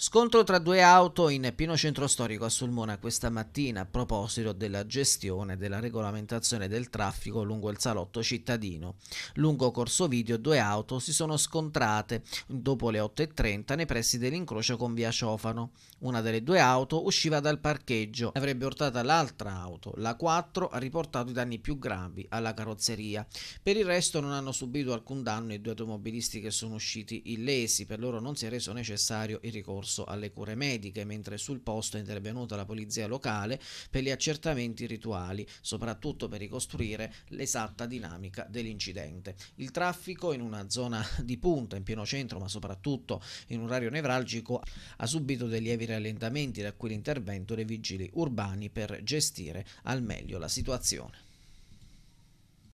Scontro tra due auto in pieno centro storico a Sulmona questa mattina a proposito della gestione della regolamentazione del traffico lungo il salotto cittadino. Lungo Corso Video due auto si sono scontrate dopo le 8.30 nei pressi dell'incrocio con via Ciofano. Una delle due auto usciva dal parcheggio e avrebbe urtato l'altra auto. La 4 ha riportato i danni più gravi alla carrozzeria. Per il resto non hanno subito alcun danno i due automobilisti che sono usciti illesi. Per loro non si è reso necessario il ricorso soccorso alle cure mediche, mentre sul posto è intervenuta la polizia locale per gli accertamenti rituali, soprattutto per ricostruire l'esatta dinamica dell'incidente. Il traffico in una zona di punta, in pieno centro, ma soprattutto in un orario nevralgico, ha subito dei lievi rallentamenti, da cui l'intervento dei vigili urbani per gestire al meglio la situazione.